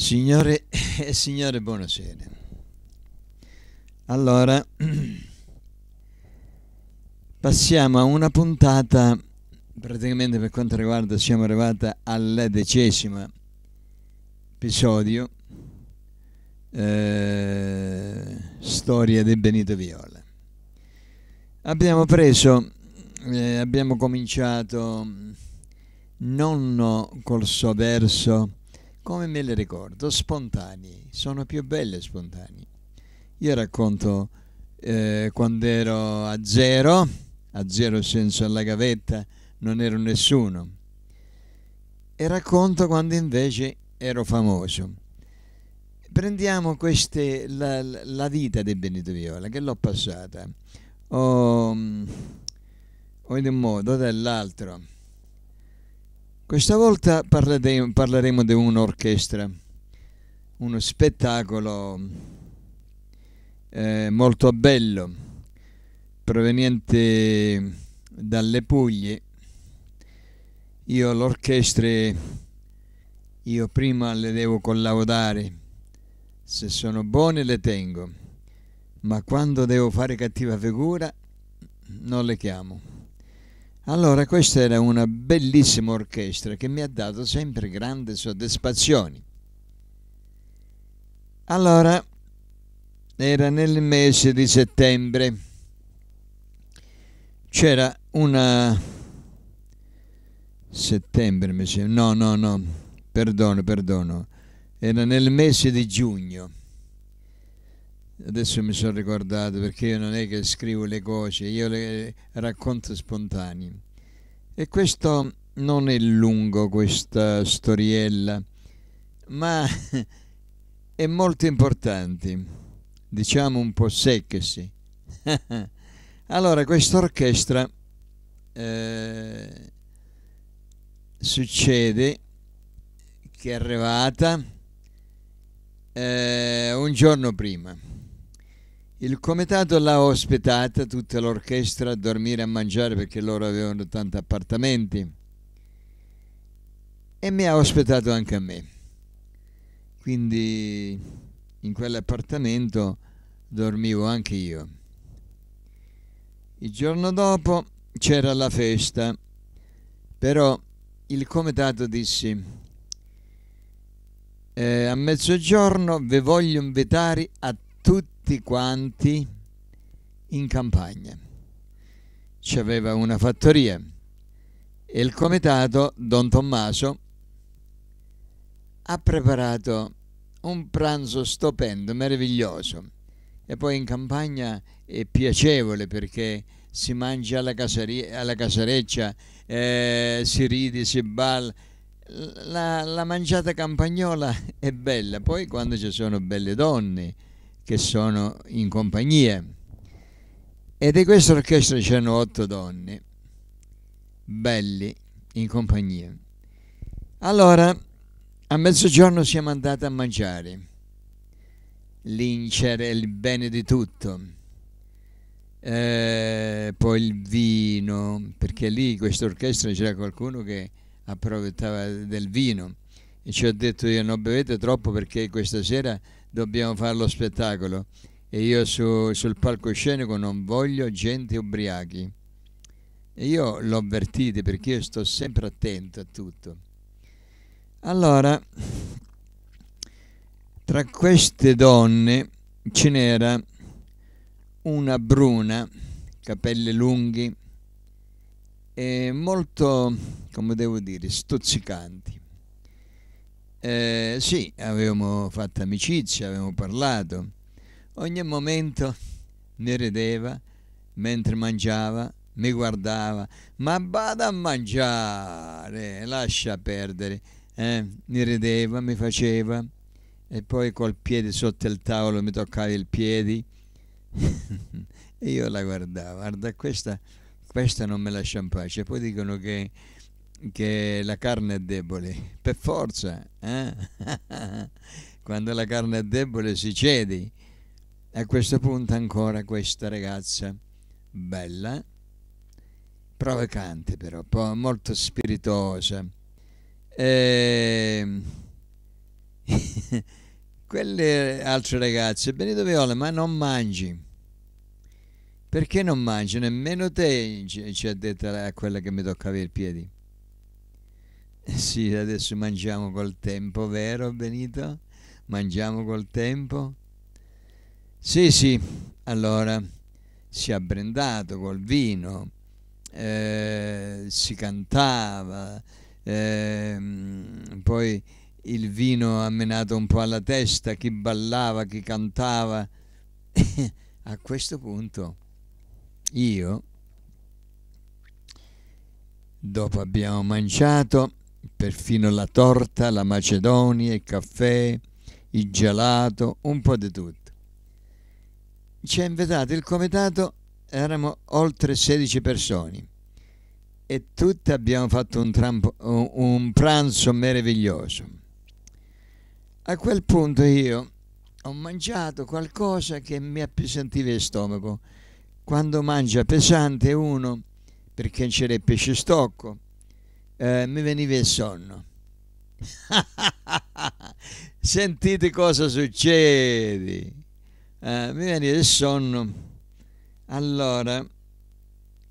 Signore e eh, signore, buonasera. Allora, passiamo a una puntata, praticamente per quanto riguarda siamo arrivati al decesimo episodio, eh, storia di Benito Viola. Abbiamo preso, eh, abbiamo cominciato mm, nonno col suo verso, come me le ricordo, spontanei, sono più belle spontanei. Io racconto eh, quando ero a zero, a zero senso alla gavetta, non ero nessuno, e racconto quando invece ero famoso. Prendiamo queste, la, la vita di Benito Viola, che l'ho passata, o, mm, o in un modo o dell'altro questa volta parleremo di un'orchestra, uno spettacolo eh, molto bello, proveniente dalle Puglie. Io l'orchestra, io prima le devo collaudare, se sono buone le tengo, ma quando devo fare cattiva figura non le chiamo. Allora, questa era una bellissima orchestra che mi ha dato sempre grandi soddisfazioni. Allora, era nel mese di settembre, c'era una... settembre, mi sembra, no, no, no, perdono, perdono, era nel mese di giugno adesso mi sono ricordato perché io non è che scrivo le cose, io le racconto spontanee. E questo non è lungo, questa storiella, ma è molto importante, diciamo un po' secchesi. allora, questa orchestra eh, succede che è arrivata eh, un giorno prima il comitato l'ha ospitata, tutta l'orchestra a dormire e a mangiare perché loro avevano tanti appartamenti e mi ha ospitato anche a me. Quindi in quell'appartamento dormivo anche io. Il giorno dopo c'era la festa, però il comitato disse eh, a mezzogiorno vi voglio invitare a tutti tutti quanti in campagna. Ci aveva una fattoria e il comitato Don Tommaso ha preparato un pranzo stupendo, meraviglioso. E poi in campagna è piacevole perché si mangia alla, casare- alla casareccia, eh, si ride, si balla. La, la mangiata campagnola è bella, poi quando ci sono belle donne, che sono in compagnia. E di questa orchestra c'erano otto donne, belli, in compagnia. Allora, a mezzogiorno siamo andati a mangiare. L'incere c'era il bene di tutto. Eh, poi il vino, perché lì in questa orchestra c'era qualcuno che approfittava del vino. E ci ho detto io non bevete troppo perché questa sera dobbiamo fare lo spettacolo e io su, sul palcoscenico non voglio gente ubriachi. E io l'ho avvertito perché io sto sempre attento a tutto. Allora, tra queste donne ce n'era una bruna, capelli lunghi e molto, come devo dire, stuzzicanti. Eh, sì, avevamo fatto amicizia, avevamo parlato. Ogni momento ne rideva mentre mangiava, mi guardava, ma vada a mangiare, lascia perdere. Eh, mi rideva, mi faceva e poi col piede sotto il tavolo mi toccava il piede e io la guardavo, guarda questa, questa non me lascia in pace. Poi dicono che che la carne è debole, per forza, eh? quando la carne è debole si cedi. A questo punto ancora questa ragazza, bella, provocante però, molto spiritosa. E... Ehm, quelle altre ragazze, Benito Viola, ma non mangi. Perché non mangi? Nemmeno te, ci ha detto a quella che mi toccava avere i piedi eh sì, adesso mangiamo col tempo, vero Benito? Mangiamo col tempo? Sì, sì, allora si è abbrendato col vino, eh, si cantava, eh, poi il vino ha menato un po' alla testa, chi ballava, chi cantava. A questo punto io, dopo abbiamo mangiato, perfino la torta, la macedonia, il caffè, il gelato, un po' di tutto. Ci cioè, ha invitato il comitato, eravamo oltre 16 persone e tutti abbiamo fatto un, trampo, un pranzo meraviglioso. A quel punto io ho mangiato qualcosa che mi appesantiva il stomaco. Quando mangia pesante uno, perché c'era il pesce stocco, eh, mi veniva il sonno. Sentite cosa succede. Eh, mi veniva il sonno. Allora,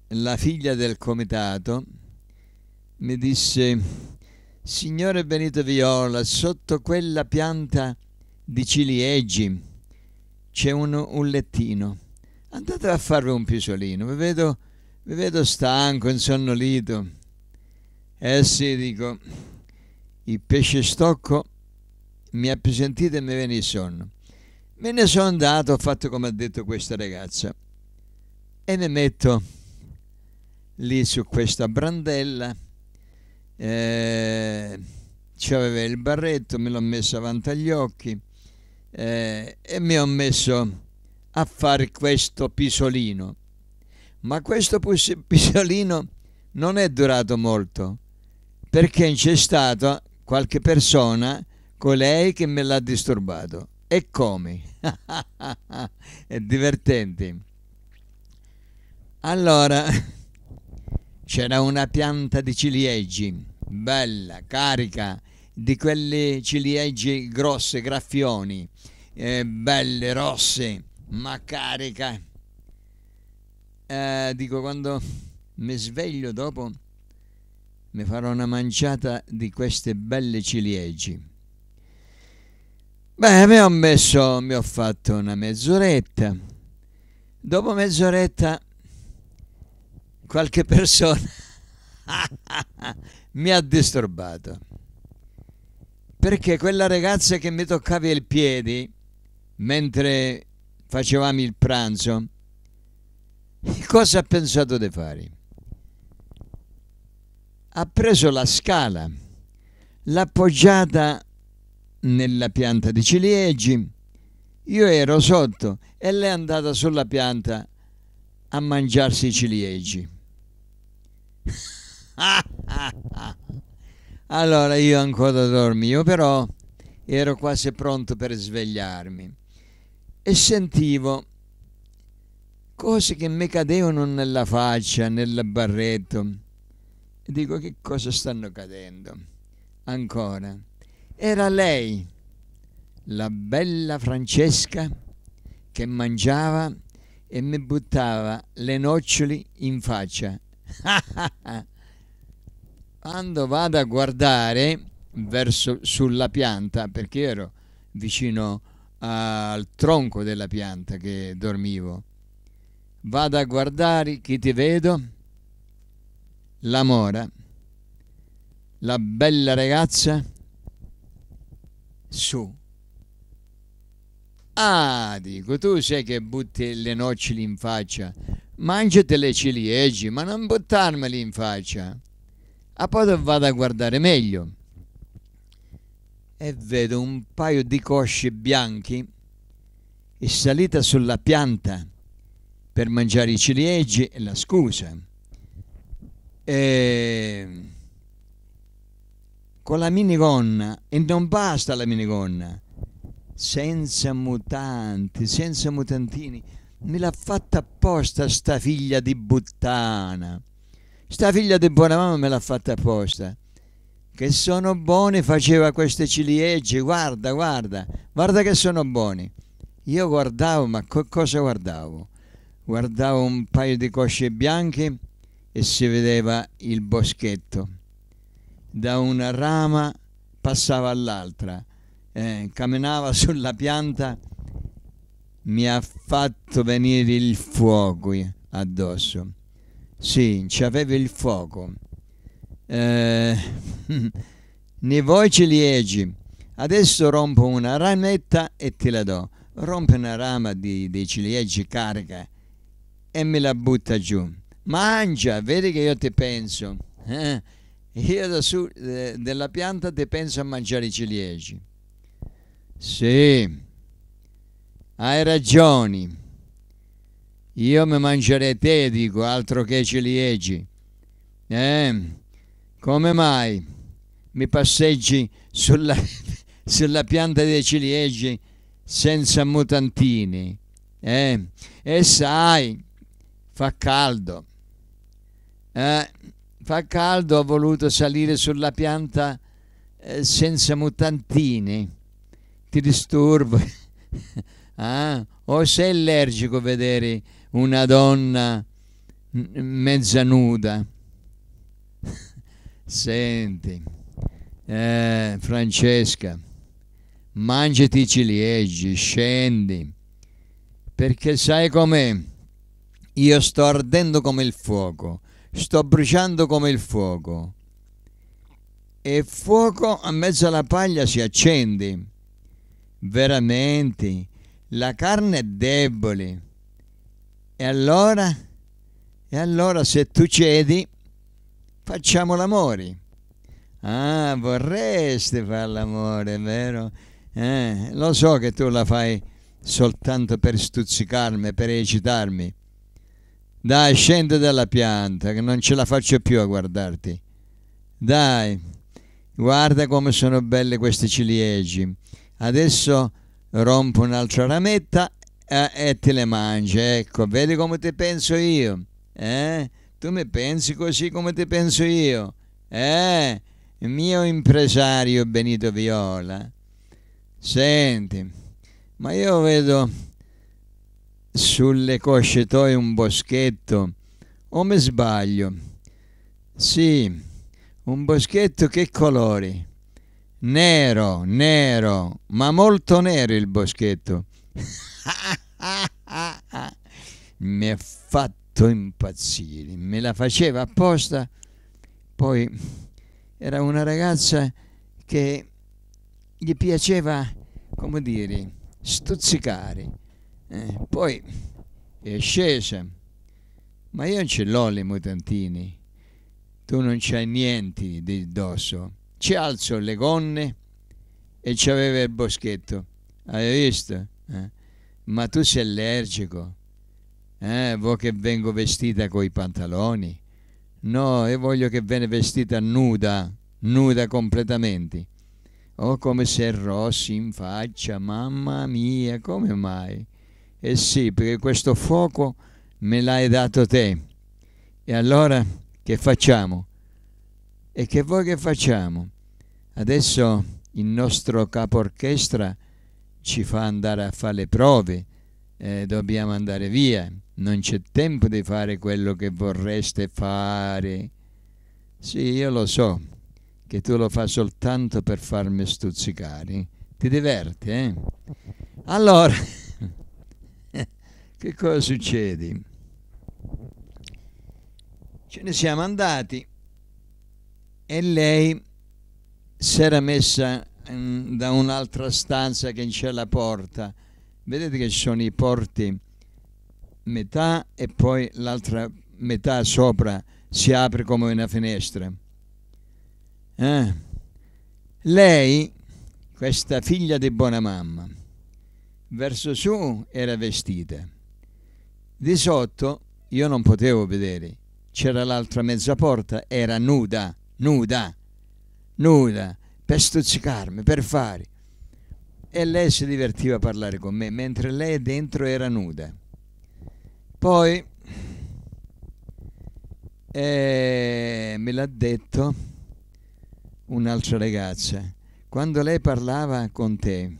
la figlia del comitato mi disse, signore Benito Viola, sotto quella pianta di ciliegi c'è un, un lettino. Andate a farvi un pisolino, vi vedo, vi vedo stanco, insonnolito eh sì, dico, il pesce stocco mi ha appesantito e mi venne il sonno. Me ne sono andato, ho fatto come ha detto questa ragazza. E mi metto lì su questa brandella. Eh, C'aveva il barretto, me l'ho messo avanti agli occhi eh, e mi ho messo a fare questo pisolino. Ma questo pisolino non è durato molto perché c'è stata qualche persona colei che me l'ha disturbato. E come? È divertente. Allora, c'era una pianta di ciliegi, bella, carica, di quelle ciliegi grosse, graffioni, eh, belle, rosse, ma carica. Eh, dico, quando mi sveglio dopo mi farò una manciata di queste belle ciliegie. Beh, mi ho messo, mi ho fatto una mezz'oretta. Dopo mezz'oretta qualche persona mi ha disturbato. Perché quella ragazza che mi toccava il piede mentre facevamo il pranzo, cosa ha pensato di fare? ha preso la scala, l'ha appoggiata nella pianta di ciliegi. Io ero sotto e lei è andata sulla pianta a mangiarsi i ciliegi. allora io ancora dormivo, però ero quasi pronto per svegliarmi e sentivo cose che mi cadevano nella faccia, nel barretto dico che cosa stanno cadendo. Ancora, era lei, la bella Francesca, che mangiava e mi buttava le noccioli in faccia. Quando vado a guardare verso, sulla pianta, perché ero vicino al tronco della pianta che dormivo, vado a guardare chi ti vedo la mora, la bella ragazza su. Ah, dico, tu sai che butti le nocciole in faccia, mangiate le ciliegie, ma non buttarmele in faccia. A poi vado a guardare meglio e vedo un paio di cosci bianchi e salita sulla pianta per mangiare i ciliegi e la scusa eh, con la minigonna e non basta la minigonna senza mutanti senza mutantini me l'ha fatta apposta sta figlia di buttana sta figlia di buona mamma me l'ha fatta apposta che sono buoni faceva queste ciliegie guarda guarda guarda che sono buoni io guardavo ma co cosa guardavo guardavo un paio di cosce bianche e si vedeva il boschetto. Da una rama passava all'altra, eh, camminava sulla pianta, mi ha fatto venire il fuoco addosso. Sì, ci aveva il fuoco. Eh, ne voi ciliegi. Adesso rompo una rametta e te la do. Rompe una rama di, di ciliegi carica e me la butta giù mangia, vedi che io ti penso. Eh? Io da su, eh, della pianta ti penso a mangiare i ciliegi. Sì, hai ragione. Io mi mangerei te, dico, altro che i ciliegi. Eh, come mai mi passeggi sulla, sulla pianta dei ciliegi senza mutantini? Eh, e sai, fa caldo. Eh, fa caldo, ho voluto salire sulla pianta eh, senza mutantini. Ti disturbo. ah, o sei allergico a vedere una donna mezza nuda. Senti, eh, Francesca, mangiati i ciliegi, scendi, perché sai com'è? Io sto ardendo come il fuoco sto bruciando come il fuoco. E fuoco a mezzo alla paglia si accende. Veramente, la carne è debole. E allora, e allora se tu cedi, facciamo l'amore. Ah, vorresti fare l'amore, vero? Eh, lo so che tu la fai soltanto per stuzzicarmi, per eccitarmi, dai, scende dalla pianta, che non ce la faccio più a guardarti. Dai, guarda come sono belle queste ciliegie. Adesso rompo un'altra rametta eh, e te le mangio. Ecco, vedi come te penso io. Eh? Tu mi pensi così come te penso io. Eh? Mio impresario Benito Viola. Senti, ma io vedo sulle cosce toe un boschetto, o me sbaglio? Sì, un boschetto che colori? Nero, nero, ma molto nero il boschetto. mi ha fatto impazzire, me la faceva apposta. Poi era una ragazza che gli piaceva, come dire, stuzzicare. Eh, poi è scesa, ma io non ce l'ho le mutantine, tu non c'hai niente di dosso. Ci alzo le gonne e ci c'aveva il boschetto, hai visto? Eh? Ma tu sei allergico, eh, vuoi che vengo vestita coi pantaloni? No, io voglio che venga vestita nuda, nuda completamente. Oh, come se rossi in faccia, mamma mia, come mai? Eh sì, perché questo fuoco me l'hai dato te. E allora che facciamo? E che vuoi che facciamo? Adesso il nostro capo orchestra ci fa andare a fare le prove, eh, dobbiamo andare via, non c'è tempo di fare quello che vorreste fare. Sì, io lo so che tu lo fai soltanto per farmi stuzzicare, ti diverti, eh? Allora... che cosa succede? Ce ne siamo andati e lei si era messa mm, da un'altra stanza che c'è la porta. Vedete che ci sono i porti metà e poi l'altra metà sopra si apre come una finestra. Eh? Lei, questa figlia di buona mamma, verso su era vestita di sotto io non potevo vedere, c'era l'altra mezza porta, era nuda, nuda, nuda, per stuzzicarmi, per fare. E lei si divertiva a parlare con me, mentre lei dentro era nuda. Poi eh, me l'ha detto un'altra ragazza, quando lei parlava con te,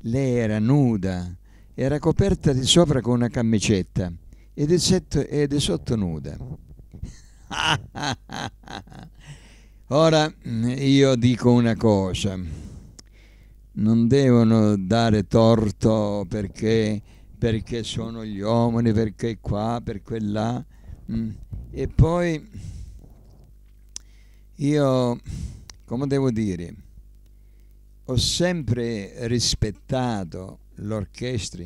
lei era nuda, era coperta di sopra con una camicetta ed è, setto, ed è sotto nuda. Ora io dico una cosa, non devono dare torto perché, perché sono gli uomini, perché qua, perché là. Mm. E poi io, come devo dire, ho sempre rispettato l'orchestra,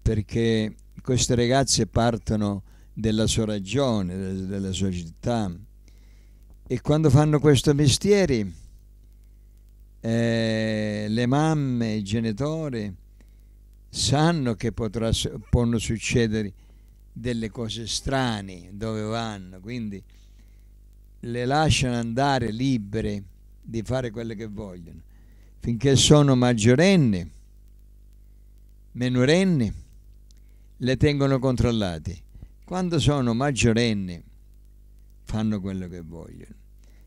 perché queste ragazze partono della sua ragione, della sua città e quando fanno questo mestiere eh, le mamme, i genitori sanno che potrà, possono succedere delle cose strane dove vanno, quindi le lasciano andare libere di fare quello che vogliono finché sono maggiorenni menorenni le tengono controllate. Quando sono maggiorenni fanno quello che vogliono.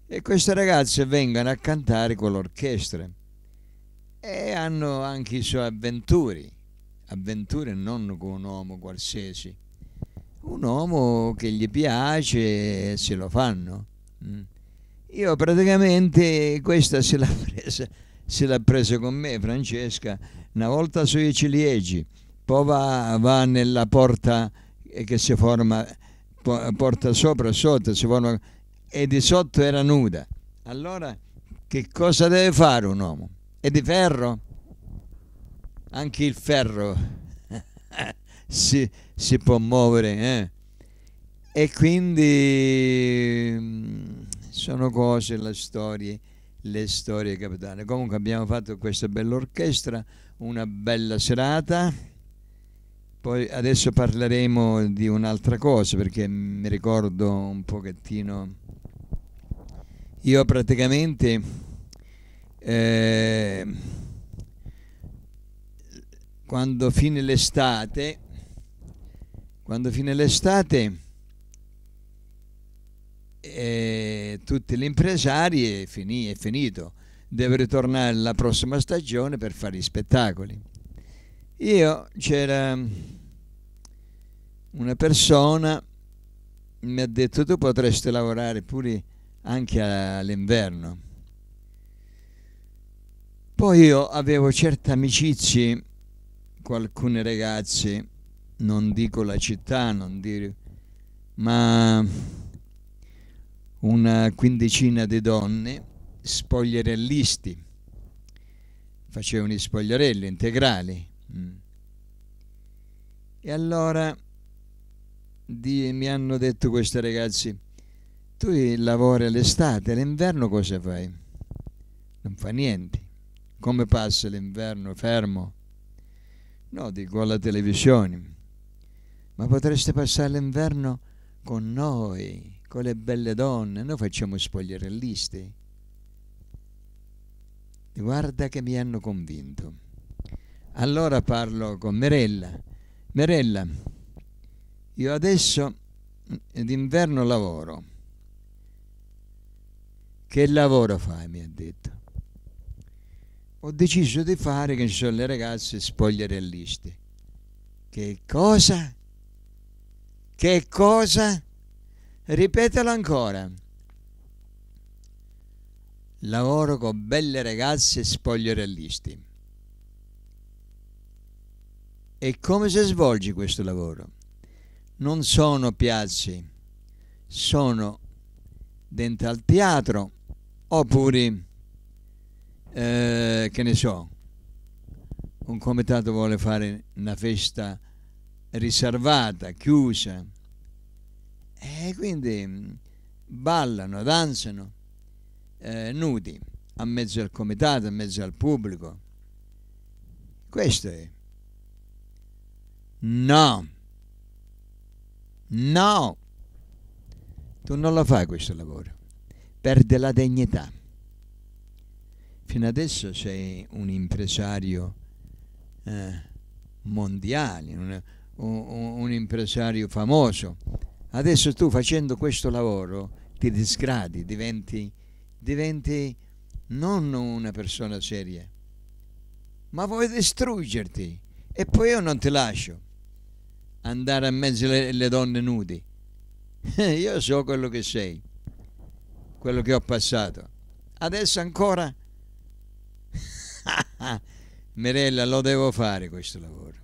E queste ragazze vengono a cantare con l'orchestra e hanno anche i suoi avventuri, avventure non con un uomo qualsiasi, un uomo che gli piace e se lo fanno. Mm. Io praticamente questa se l'ha presa, se l'ha presa con me Francesca una volta sui ciliegi, poi va, va nella porta eh, che si forma, porta sopra sotto, si forma, e di sotto era nuda. Allora che cosa deve fare un uomo? È di ferro? Anche il ferro si, si, può muovere. Eh? E quindi mm, sono cose, le storie, le storie capitane. Comunque abbiamo fatto questa bella orchestra una bella serata. Poi adesso parleremo di un'altra cosa perché mi ricordo un pochettino. Io praticamente eh, quando fine l'estate, quando fine l'estate eh, tutte le impresarie finì, è finito deve ritornare la prossima stagione per fare gli spettacoli. Io c'era una persona mi ha detto tu potresti lavorare pure anche all'inverno. Poi io avevo certe amicizie con alcuni ragazzi, non dico la città, non dire, ma una quindicina di donne spogliarellisti, facevano gli spogliarelli integrali. Mm. E allora di, mi hanno detto questi ragazzi, tu lavori all'estate, l'inverno cosa fai? Non fa niente. Come passa l'inverno? Fermo? No, dico alla televisione. Ma potreste passare l'inverno con noi, con le belle donne. Noi facciamo spogliarellisti guarda che mi hanno convinto. Allora parlo con Merella. Merella, io adesso eh, d'inverno lavoro. Che lavoro fai? mi ha detto. Ho deciso di fare, che ci sono le ragazze spogliarelliste. Che cosa? Che cosa? Ripetelo ancora lavoro con belle ragazze spogliarellisti. E come si svolge questo lavoro? Non sono piazzi, sono dentro al teatro oppure, eh, che ne so, un comitato vuole fare una festa riservata, chiusa. E eh, quindi ballano, danzano eh, nudi, a mezzo al comitato, a mezzo al pubblico. Questo è. No. No. Tu non lo fai questo lavoro. Perde la degnità. Fino adesso sei un impresario eh, mondiale, un, un, un impresario famoso. Adesso tu facendo questo lavoro ti disgradi, diventi diventi non una persona seria, ma vuoi distruggerti e poi io non ti lascio andare a mezzo alle donne nudi. io so quello che sei, quello che ho passato. Adesso ancora... Mirella, lo devo fare questo lavoro.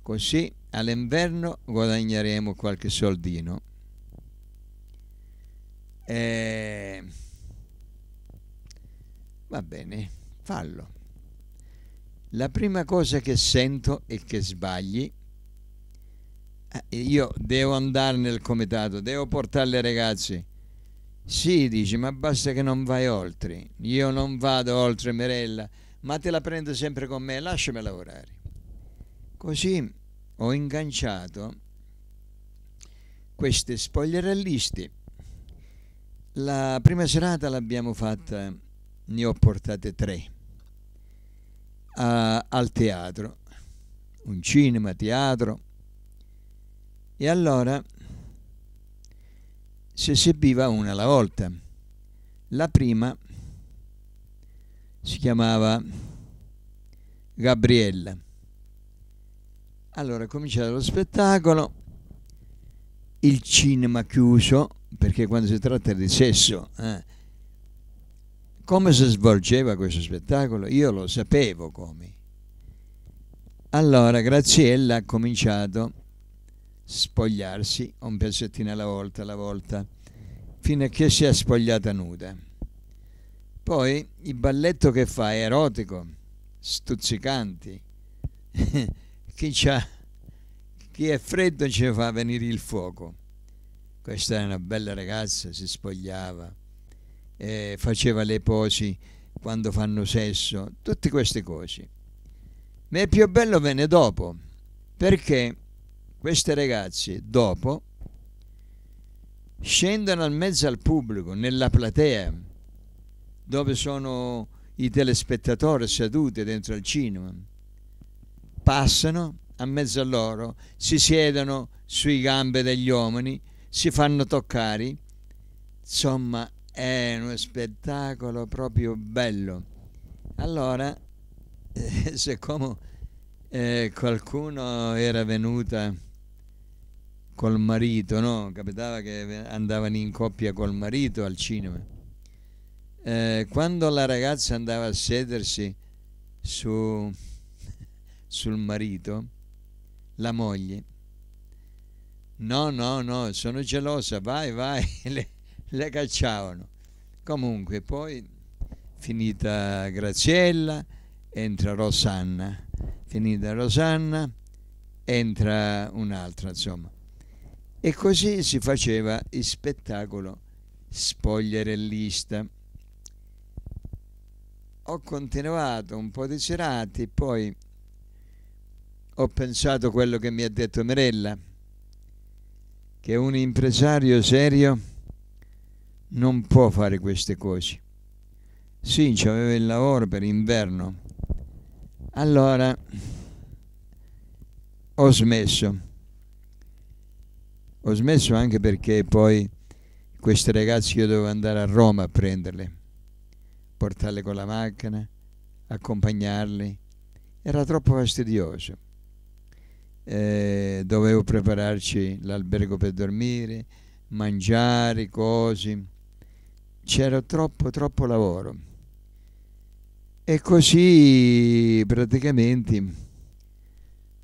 Così all'inverno guadagneremo qualche soldino. Eh, va bene, fallo. La prima cosa che sento è che sbagli. Ah, io devo andare nel comitato, devo portare le ragazze. Sì, dici, ma basta che non vai oltre. Io non vado oltre, Merella, ma te la prendo sempre con me, lasciami lavorare. Così ho inganciato queste spogliarelliste la prima serata l'abbiamo fatta, ne ho portate tre, a, al teatro, un cinema, teatro, e allora si esibiva una alla volta. La prima si chiamava Gabriella. Allora cominciava lo spettacolo, il cinema chiuso, perché quando si tratta di sesso, eh, come si svolgeva questo spettacolo? Io lo sapevo come. Allora Graziella ha cominciato a spogliarsi un pezzettino alla volta, alla volta, fino a che si è spogliata nuda. Poi il balletto che fa è erotico, stuzzicanti. chi, chi è freddo ci fa venire il fuoco questa era una bella ragazza, si spogliava, eh, faceva le posi quando fanno sesso, tutte queste cose. Ma il più bello venne dopo, perché queste ragazze dopo scendono al mezzo al pubblico, nella platea, dove sono i telespettatori seduti dentro al cinema. Passano a mezzo a loro, si siedono sui gambe degli uomini, si fanno toccare. Insomma, è uno spettacolo proprio bello. Allora, eh, siccome eh, qualcuno era venuta col marito, no? Capitava che andavano in coppia col marito al cinema. Eh, quando la ragazza andava a sedersi su, sul marito, la moglie, no, no, no, sono gelosa, vai, vai, le, le cacciavano. Comunque poi finita Graziella entra Rosanna, finita Rosanna entra un'altra, insomma. E così si faceva il spettacolo spogliarellista. Ho continuato un po' di serate, poi ho pensato quello che mi ha detto Mirella che un impresario serio non può fare queste cose. Sì, aveva il lavoro per inverno. Allora ho smesso. Ho smesso anche perché poi queste ragazze io dovevo andare a Roma a prenderle, portarle con la macchina, accompagnarle. Era troppo fastidioso eh, dovevo prepararci l'albergo per dormire, mangiare, cose. C'era troppo, troppo lavoro. E così praticamente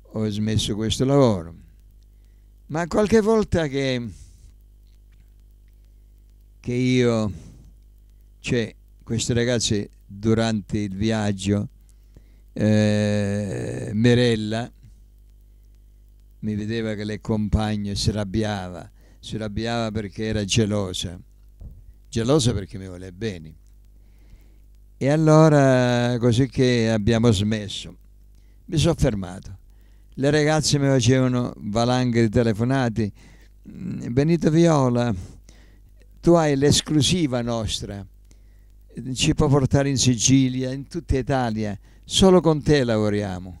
ho smesso questo lavoro. Ma qualche volta che, che io, cioè queste ragazze durante il viaggio, eh, Merella, mi vedeva che le compagne si arrabbiava, si arrabbiava perché era gelosa, gelosa perché mi voleva bene. E allora così che abbiamo smesso, mi sono fermato. Le ragazze mi facevano valanghe di telefonate, mm, Benito Viola, tu hai l'esclusiva nostra, ci può portare in Sicilia, in tutta Italia, solo con te lavoriamo.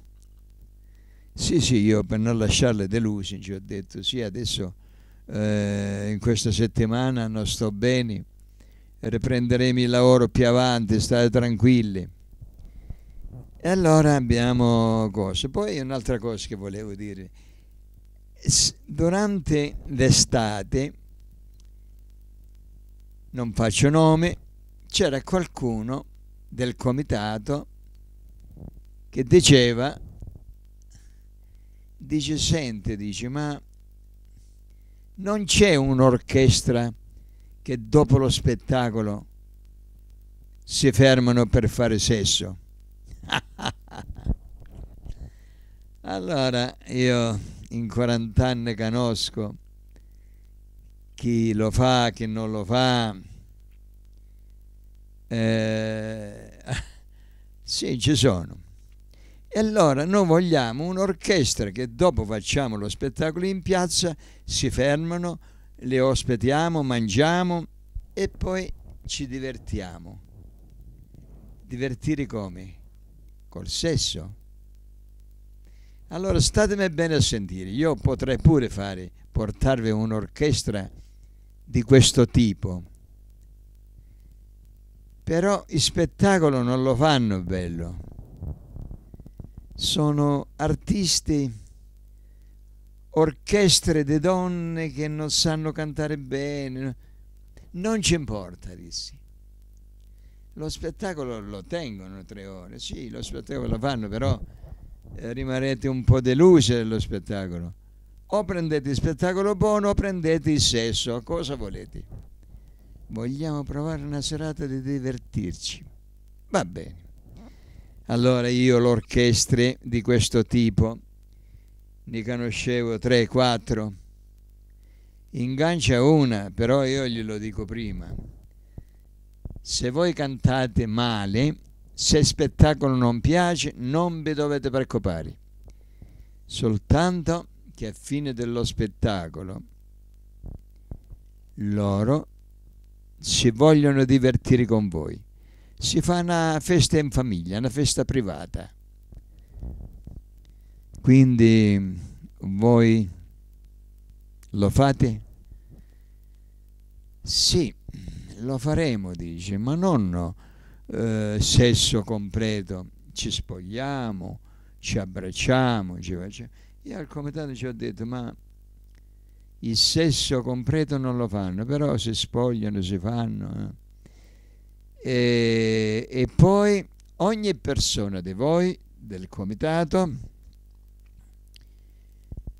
Sì, sì, io per non lasciarle delusi ci ho detto, sì, adesso eh, in questa settimana non sto bene, riprenderemo il lavoro più avanti, state tranquilli. E allora abbiamo cose. Poi un'altra cosa che volevo dire. Durante l'estate, non faccio nome, c'era qualcuno del comitato che diceva dice, sente, dice, ma non c'è un'orchestra che dopo lo spettacolo si fermano per fare sesso. allora io in 40 anni conosco chi lo fa, chi non lo fa. Eh, sì, ci sono. E allora noi vogliamo un'orchestra che dopo facciamo lo spettacolo in piazza, si fermano, le ospitiamo, mangiamo e poi ci divertiamo. Divertire come? Col sesso. Allora statemi bene a sentire, io potrei pure fare, portarvi un'orchestra di questo tipo. Però il spettacolo non lo fanno bello sono artisti, orchestre di donne che non sanno cantare bene. Non ci importa, dissi. Lo spettacolo lo tengono tre ore, sì, lo spettacolo lo fanno, però eh, rimarrete un po' delusi dello spettacolo. O prendete il spettacolo buono o prendete il sesso, cosa volete? Vogliamo provare una serata di divertirci. Va bene. Allora io l'orchestre di questo tipo ne conoscevo 3-4. Ingancia una, però io glielo dico prima. Se voi cantate male, se il spettacolo non piace, non vi dovete preoccupare. Soltanto che a fine dello spettacolo loro si vogliono divertire con voi si fa una festa in famiglia, una festa privata. Quindi voi lo fate? Sì, lo faremo, dice, ma non eh, sesso completo, ci spogliamo, ci abbracciamo, ci facciamo. Io al comitato ci ho detto, ma il sesso completo non lo fanno, però si spogliano, si fanno. Eh. E, e poi ogni persona di voi, del comitato,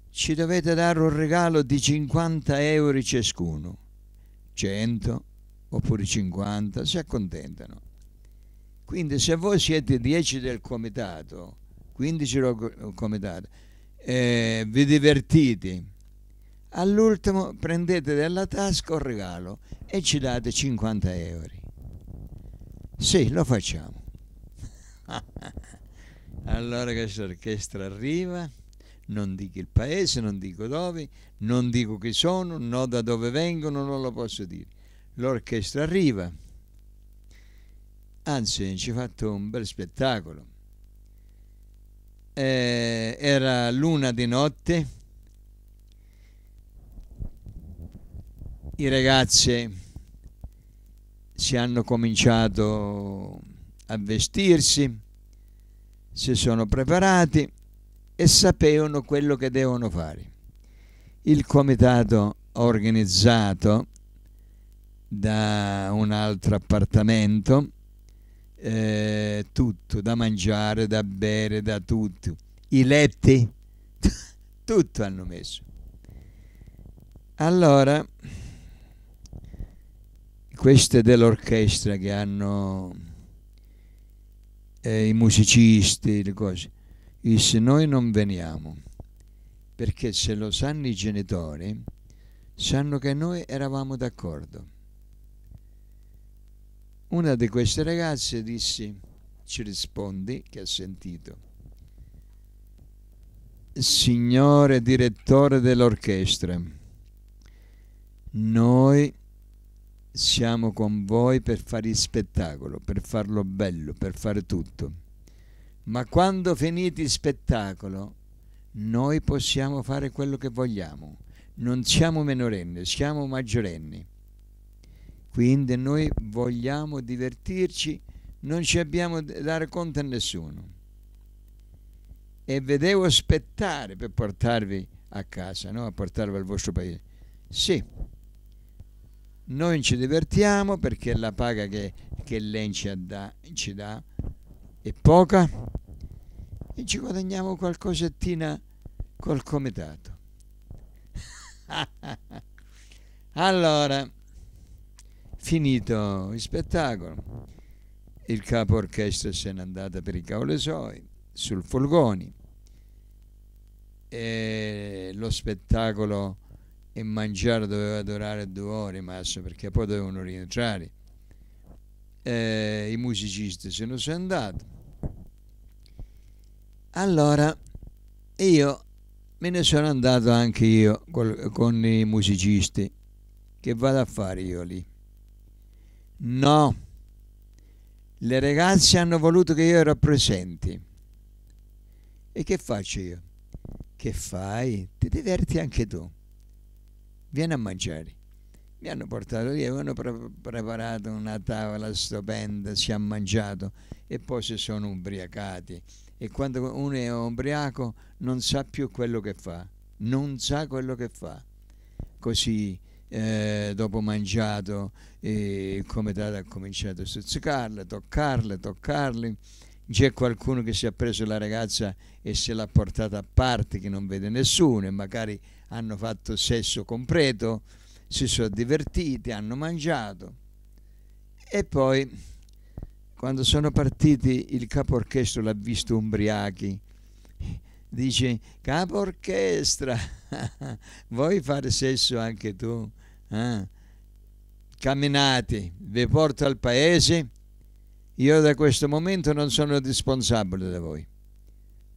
ci dovete dare un regalo di 50 euro ciascuno, 100 oppure 50, si accontentano. Quindi se voi siete 10 del comitato, 15 del comitato, eh, vi divertite, all'ultimo prendete dalla tasca un regalo e ci date 50 euro. Sì, lo facciamo. allora questa orchestra arriva, non dico il paese, non dico dove, non dico chi sono, no da dove vengono, non lo posso dire. L'orchestra arriva, anzi ci ha fatto un bel spettacolo. Eh, era l'una di notte, i ragazzi ragazzi hanno cominciato a vestirsi, si sono preparati e sapevano quello che devono fare. Il comitato organizzato da un altro appartamento, eh, tutto da mangiare, da bere, da tutto, i letti, tutto hanno messo. Allora, queste dell'orchestra che hanno eh, i musicisti, le cose, disse noi non veniamo, perché se lo sanno i genitori, sanno che noi eravamo d'accordo. Una di queste ragazze disse, ci rispondi, che ha sentito, signore direttore dell'orchestra, noi siamo con voi per fare il spettacolo, per farlo bello, per fare tutto. Ma quando finite il spettacolo, noi possiamo fare quello che vogliamo. Non siamo minorenni, siamo maggiorenni. Quindi noi vogliamo divertirci, non ci abbiamo da dare conto a nessuno. E vedevo aspettare per portarvi a casa, no? a portarvi al vostro paese. Sì noi ci divertiamo perché la paga che, che lei ci dà, ci dà è poca e ci guadagniamo qualcosettina col comitato. allora, finito il spettacolo, il capo orchestra se n'è andata per i Caolesoi, sul Folgoni, e lo spettacolo e mangiare doveva durare due ore massimo perché poi dovevano rientrare. Eh, I musicisti se ne sono andati. Allora io me ne sono andato anche io col, con i musicisti. Che vado a fare io lì? No, le ragazze hanno voluto che io ero presente. E che faccio io? Che fai? Ti diverti anche tu vieni a mangiare. Mi hanno portato via, mi hanno pre- preparato una tavola stupenda, si hanno mangiato e poi si sono ubriacati. E quando uno è ubriaco non sa più quello che fa, non sa quello che fa. Così eh, dopo mangiato eh, il comitato ha cominciato a stuzzicarle, toccarle, toccarle. C'è qualcuno che si è preso la ragazza e se l'ha portata a parte che non vede nessuno e magari hanno fatto sesso completo, si sono divertiti, hanno mangiato. E poi, quando sono partiti, il capo orchestra l'ha visto ubriachi. Dice, capo orchestra, vuoi fare sesso anche tu? Ah. Eh? Camminate, vi porto al paese. Io da questo momento non sono responsabile da voi.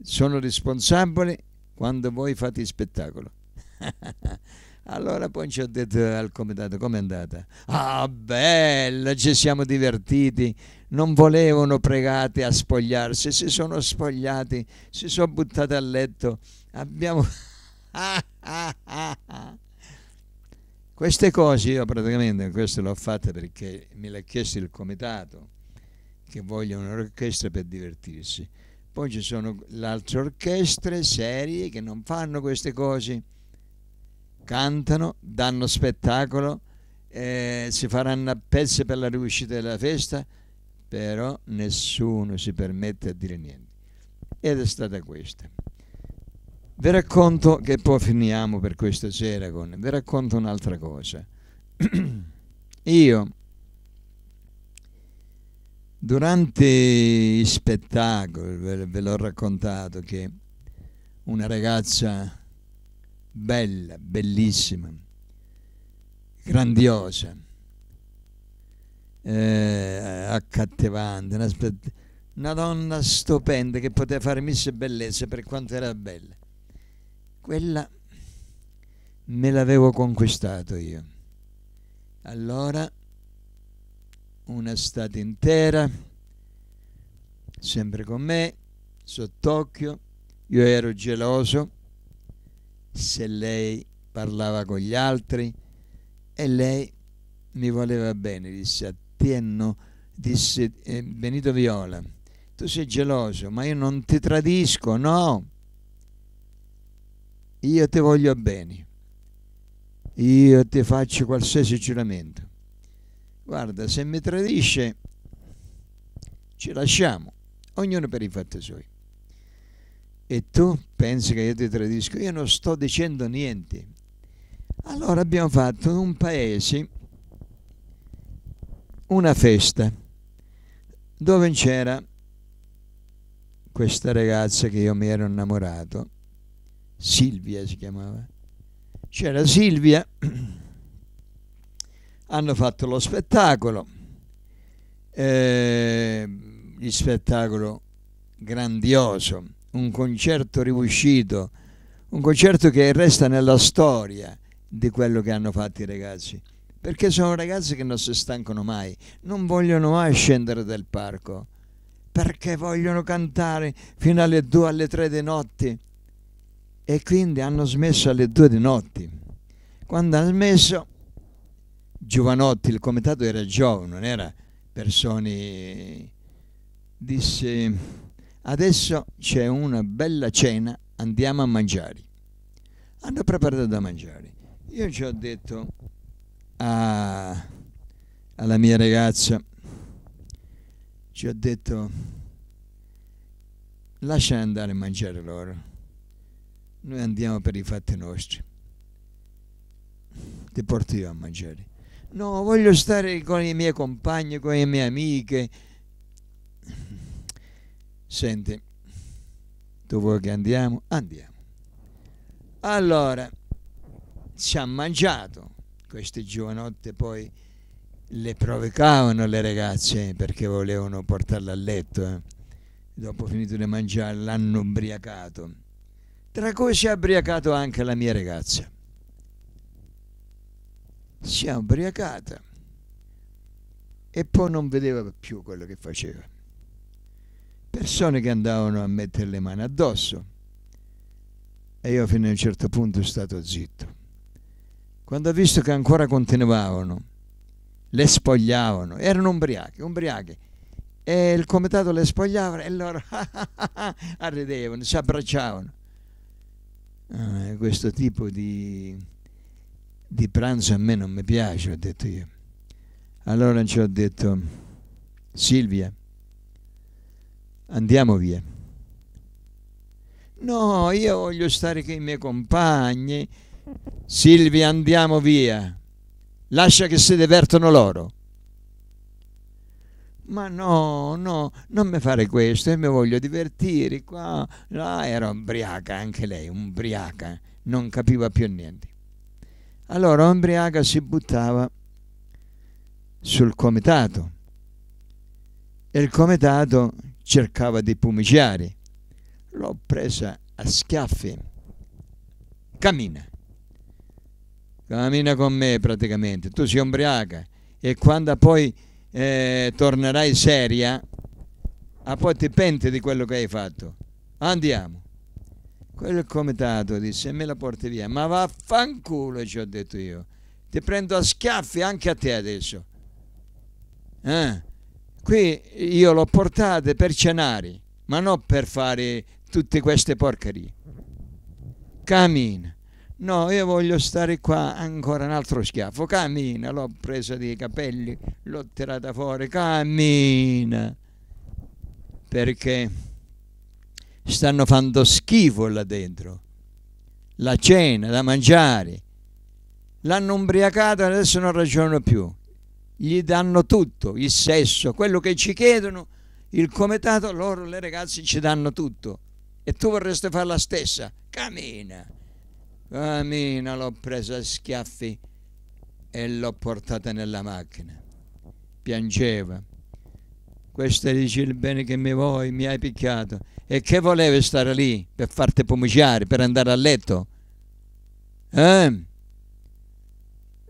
Sono responsabile quando voi fate il spettacolo. allora poi ci ho detto al comitato come è andata ah bella ci siamo divertiti non volevano pregati a spogliarsi si sono spogliati si sono buttati a letto abbiamo queste cose io praticamente queste le ho fatte perché me le ha chiesto il comitato che vogliono un'orchestra per divertirsi poi ci sono le altre orchestre serie che non fanno queste cose cantano, danno spettacolo, eh, si faranno pezzi per la riuscita della festa, però nessuno si permette di dire niente. Ed è stata questa. Vi racconto che poi finiamo per questa sera con... Vi racconto un'altra cosa. Io, durante i spettacoli, ve l'ho raccontato che una ragazza bella, bellissima, grandiosa, eh, accattivante, una, una donna stupenda che poteva fare misse bellezza per quanto era bella. Quella me l'avevo conquistato io. Allora, un'estate intera, sempre con me, sott'occhio, io ero geloso, se lei parlava con gli altri e lei mi voleva bene, disse a Tienno, disse eh, Benito Viola, tu sei geloso, ma io non ti tradisco, no, io ti voglio bene, io ti faccio qualsiasi giuramento. Guarda, se mi tradisce, ci lasciamo, ognuno per i fatti suoi e tu pensi che io ti tradisco? Io non sto dicendo niente. Allora abbiamo fatto in un paese una festa dove c'era questa ragazza che io mi ero innamorato, Silvia si chiamava. C'era Silvia, hanno fatto lo spettacolo, eh, il spettacolo grandioso un concerto riuscito, un concerto che resta nella storia di quello che hanno fatto i ragazzi, perché sono ragazzi che non si stancano mai, non vogliono mai scendere dal parco, perché vogliono cantare fino alle 2, alle 3 di notte e quindi hanno smesso alle 2 di notte. Quando hanno smesso, Giovanotti, il comitato era giovane, non era persone, disse Adesso c'è una bella cena, andiamo a mangiare. Hanno preparato da mangiare. Io ci ho detto a, alla mia ragazza, ci ho detto lascia andare a mangiare loro, noi andiamo per i fatti nostri, ti porto io a mangiare. No, voglio stare con i miei compagni, con le mie amiche, Senti, tu vuoi che andiamo? Andiamo. Allora, ci ha mangiato queste giovanotte, poi le provocavano le ragazze perché volevano portarle a letto. Eh. Dopo finito di mangiare l'hanno ubriacato. Tra cui si è ubriacato anche la mia ragazza. Si è ubriacata e poi non vedeva più quello che faceva persone che andavano a mettere le mani addosso. E io fino a un certo punto sono stato zitto. Quando ho visto che ancora contenevano, le spogliavano, erano ubriache, ubriache. e il comitato le spogliava e loro arridevano, si abbracciavano. Ah, questo tipo di, di pranzo a me non mi piace, ho detto io. Allora ci ho detto, Silvia, andiamo via. No, io voglio stare con i miei compagni. Silvia, andiamo via. Lascia che si divertono loro. Ma no, no, non mi fare questo, io mi voglio divertire qua. Là era ubriaca anche lei, ubriaca, non capiva più niente. Allora ubriaca si buttava sul comitato e il comitato cercava di pumiciare. L'ho presa a schiaffi. Cammina. Cammina con me praticamente. Tu sei ombriaca e quando poi eh, tornerai seria, a poi ti pente di quello che hai fatto. Andiamo. Quel comitato disse, me la porti via. Ma vaffanculo, ci ho detto io. Ti prendo a schiaffi anche a te adesso. Eh? qui io l'ho portata per cenare, ma non per fare tutte queste porcherie. Cammina. No, io voglio stare qua ancora un altro schiaffo. Cammina, l'ho presa dei capelli, l'ho tirata fuori. Cammina. Perché stanno facendo schifo là dentro. La cena, da mangiare. L'hanno ubriacata, e adesso non ragiono più gli danno tutto, il sesso, quello che ci chiedono, il comitato, loro le ragazze ci danno tutto. E tu vorresti fare la stessa? Cammina. Cammina, l'ho presa a schiaffi e l'ho portata nella macchina. Piangeva. Questo dice il bene che mi vuoi, mi hai picchiato. E che volevi stare lì per farti pomiciare, per andare a letto? Eh?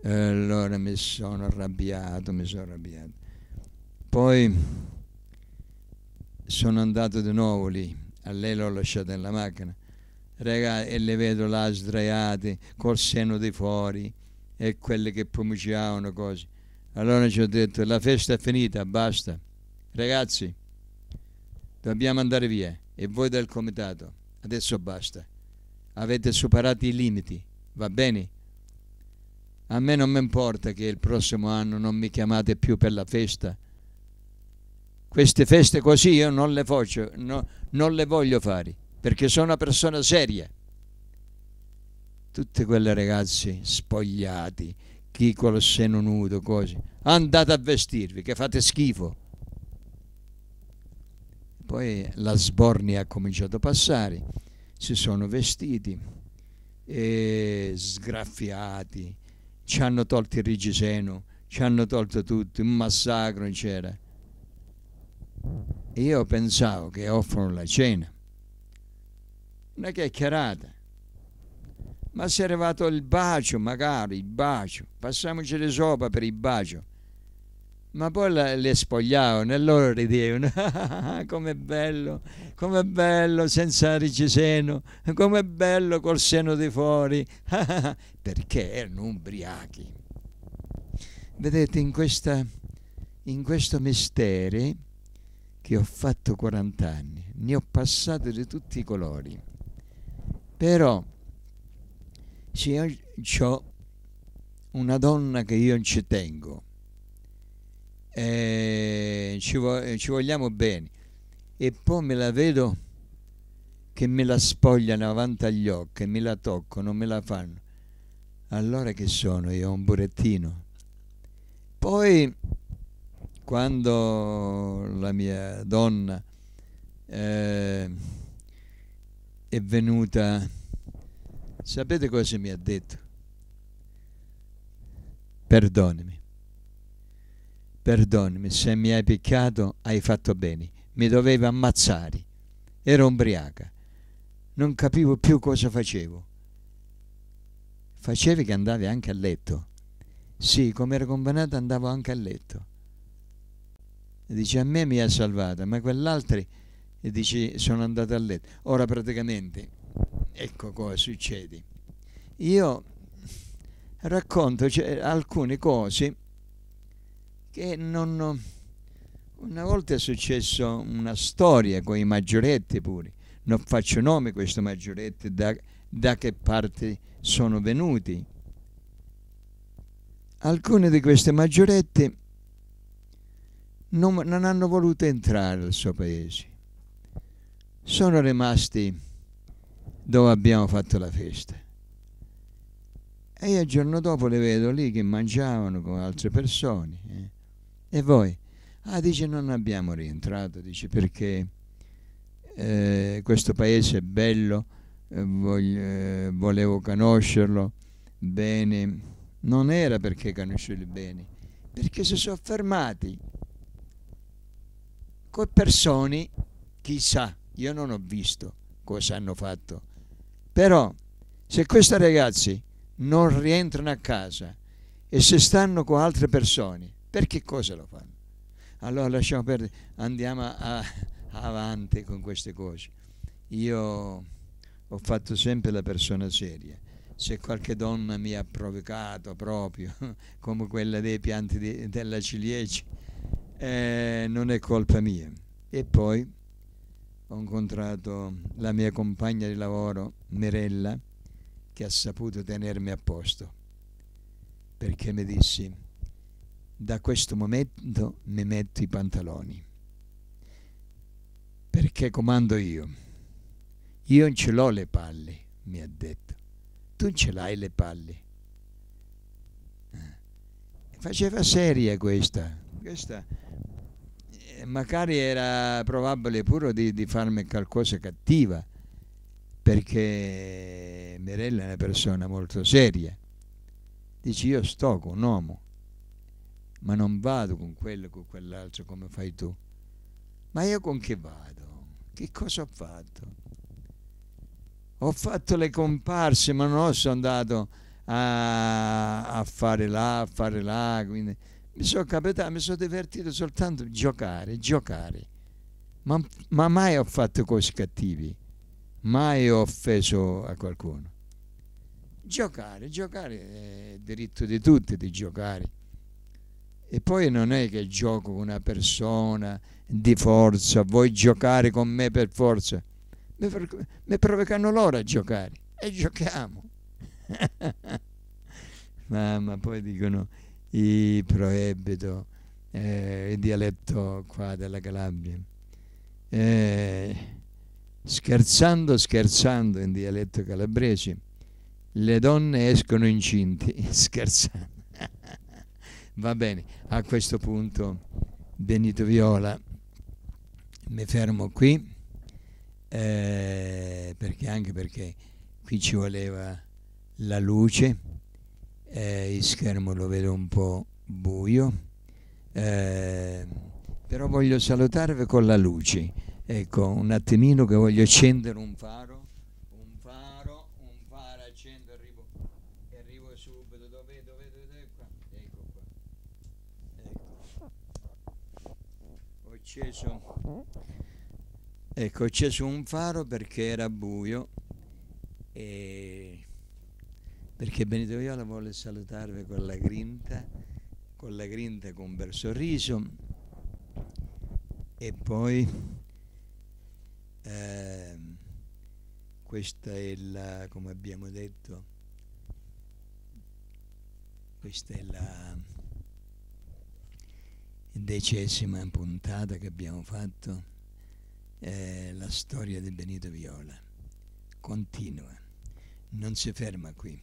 Eh, allora mi sono arrabbiato, mi sono arrabbiato. Poi sono andato di nuovo lì, a lei l'ho lasciata nella macchina, Regà, e le vedo là sdraiate, col seno di fuori, e quelle che promuciavano cose. Allora ci ho detto, la festa è finita, basta. Ragazzi, dobbiamo andare via e voi del comitato, adesso basta. Avete superato i limiti, va bene? A me non mi importa che il prossimo anno non mi chiamate più per la festa. Queste feste così io non le, faccio, no, non le voglio fare, perché sono una persona seria. Tutte quelle ragazze spogliati, chi con col seno nudo, cose. Andate a vestirvi, che fate schifo. Poi la sbornia ha cominciato a passare, si sono vestiti, e sgraffiati, ci hanno tolto il rigiseno, ci hanno tolto tutto, un massacro c'era. Io pensavo che offrono la cena, una chiacchierata, ma se è arrivato il bacio, magari il bacio, passiamoci le sopra per il bacio ma poi le spogliavano e loro ridevano, ah, com'è bello, com'è bello senza reggiseno, com'è bello col seno di fuori, perché erano ubriachi. Vedete, in, questa, in questo mestiere che ho fatto 40 anni, ne ho passate di tutti i colori, però se io ho una donna che io ci tengo, eh, ci, vo eh, ci, vogliamo bene. E poi me la vedo che me la spogliano avanti agli occhi, me la toccano, me la fanno. Allora che sono io? Un burattino. Poi quando la mia donna eh, è venuta, sapete cosa mi ha detto? Perdonami perdonami se mi hai picchiato, hai fatto bene, mi dovevi ammazzare, ero ubriaca, non capivo più cosa facevo. Facevi che andavi anche a letto. Sì, come era combinata andavo anche a letto. E dice a me mi ha salvata, ma quell'altro e dice sono andato a letto. Ora praticamente ecco cosa succede. Io racconto cioè, alcune cose che non... Una volta è successo una storia con i maggioretti pure, non faccio nome questo maggioretti da, da che parte sono venuti. Alcune di queste maggiorette non, non, hanno voluto entrare nel suo paese, sono rimasti dove abbiamo fatto la festa. E io il giorno dopo le vedo lì che mangiavano con altre persone. Eh e voi? Ah, dice non abbiamo rientrato, dice perché eh, questo paese è bello, eh, voglio, eh, volevo conoscerlo bene. Non era perché conoscerli bene, perché si sono fermati con persone, chissà, io non ho visto cosa hanno fatto. Però se questi ragazzi non rientrano a casa e se stanno con altre persone, per che cosa lo fanno? Allora lasciamo perdere, andiamo a, a, avanti con queste cose. Io ho fatto sempre la persona seria. Se qualche donna mi ha provocato proprio, come quella dei pianti di, della ciliegia, eh, non è colpa mia. E poi ho incontrato la mia compagna di lavoro, Mirella, che ha saputo tenermi a posto, perché mi disse da questo momento mi metto i pantaloni, perché comando io. Io non ce l'ho le palle, mi ha detto. Tu non ce l'hai le palle. Eh. Faceva seria questa, questa eh, magari era probabile pure di, di farmi qualcosa cattiva, perché Mirella è una persona molto seria. dice io sto con un uomo ma non vado con quello, con quell'altro come fai tu. Ma io con che vado? Che cosa ho fatto? Ho fatto le comparse, ma non sono andato a, a fare là, a fare là. Quindi mi sono capitato, mi sono divertito soltanto a giocare, giocare. Ma, ma mai ho fatto cose cattive, mai ho offeso a qualcuno. Giocare, giocare è diritto di tutti di giocare e poi non è che gioco con una persona di forza, vuoi giocare con me per forza. Mi provocano loro a giocare e giochiamo. Mamma, poi dicono i proebito, eh, il dialetto qua della Calabria. Eh, scherzando, scherzando in dialetto calabrese, le donne escono incinti, scherzando. Va bene, a questo punto Benito Viola, mi fermo qui, eh, perché anche perché qui ci voleva la luce, eh, il schermo lo vedo un po' buio, eh, però voglio salutarvi con la luce, ecco, un attimino che voglio accendere un faro. acceso, ecco, acceso un faro perché era buio e perché Benito Viola vuole salutarvi con la grinta, con la grinta, con un bel sorriso e poi eh, questa è la, come abbiamo detto, questa è la decesima puntata che abbiamo fatto, eh, la storia di Benito Viola. Continua, non si ferma qui.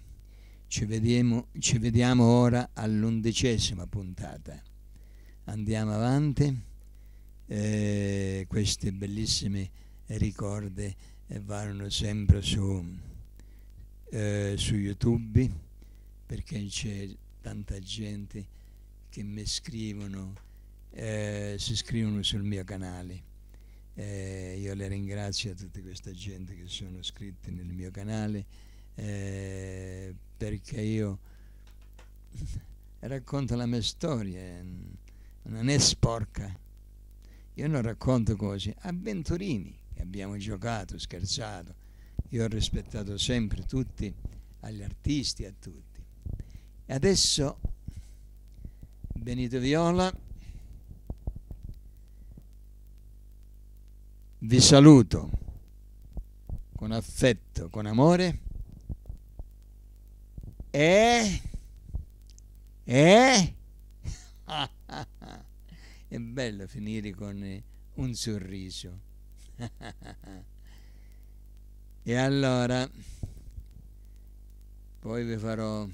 Ci vediamo, ci vediamo ora all'undicesima puntata. Andiamo avanti. Eh, queste bellissime ricorde eh, vanno sempre su, eh, su YouTube perché c'è tanta gente che mi scrivono eh, si iscrivono sul mio canale. Eh, io le ringrazio a tutta questa gente che sono iscritti nel mio canale eh, perché io racconto la mia storia, eh, non è sporca. Io non racconto cose, avventurini che abbiamo giocato, scherzato. Io ho rispettato sempre tutti, agli artisti, a tutti. E adesso Benito Viola vi saluto con affetto, con amore e... e... È bello finire con un sorriso. e allora, poi vi farò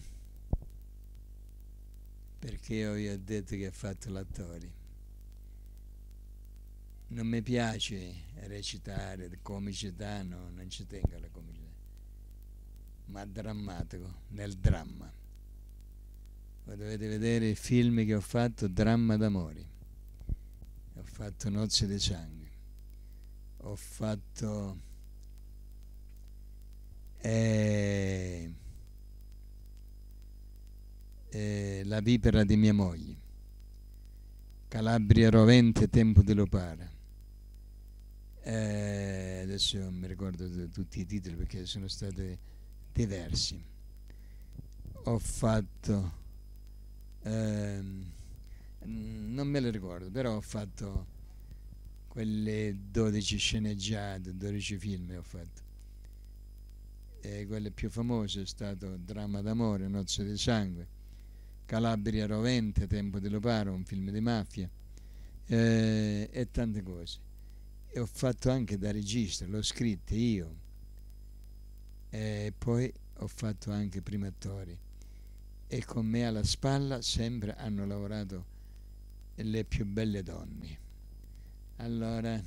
perché io vi ho detto che ha fatto l'attore non mi piace recitare comicità, no, non ci tengo alla comicità, ma drammatico, nel dramma. Voi dovete vedere i film che ho fatto, Dramma d'amore, ho fatto Nozze di sangue, ho fatto... Eh, eh, la vipera di mia moglie, Calabria rovente, tempo di lopara eh, adesso mi ricordo tutti i titoli perché sono stati diversi ho fatto ehm, non me lo ricordo però ho fatto quelle 12 sceneggiate 12 film ho fatto e quello più famose è stato Dramma d'amore, Nozze di sangue Calabria rovente, Tempo di Loparo un film di mafia eh, e tante cose e ho fatto anche da regista, l'ho scritta io e poi ho fatto anche prima attori e con me alla spalla sempre hanno lavorato le più belle donne. Allora,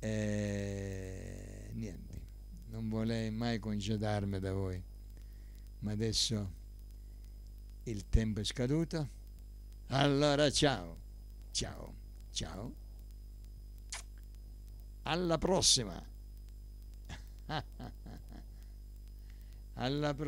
eh, niente, non volevo mai congedarmi da voi, ma adesso il tempo è scaduto. Allora ciao, ciao, ciao alla prossima alla prossima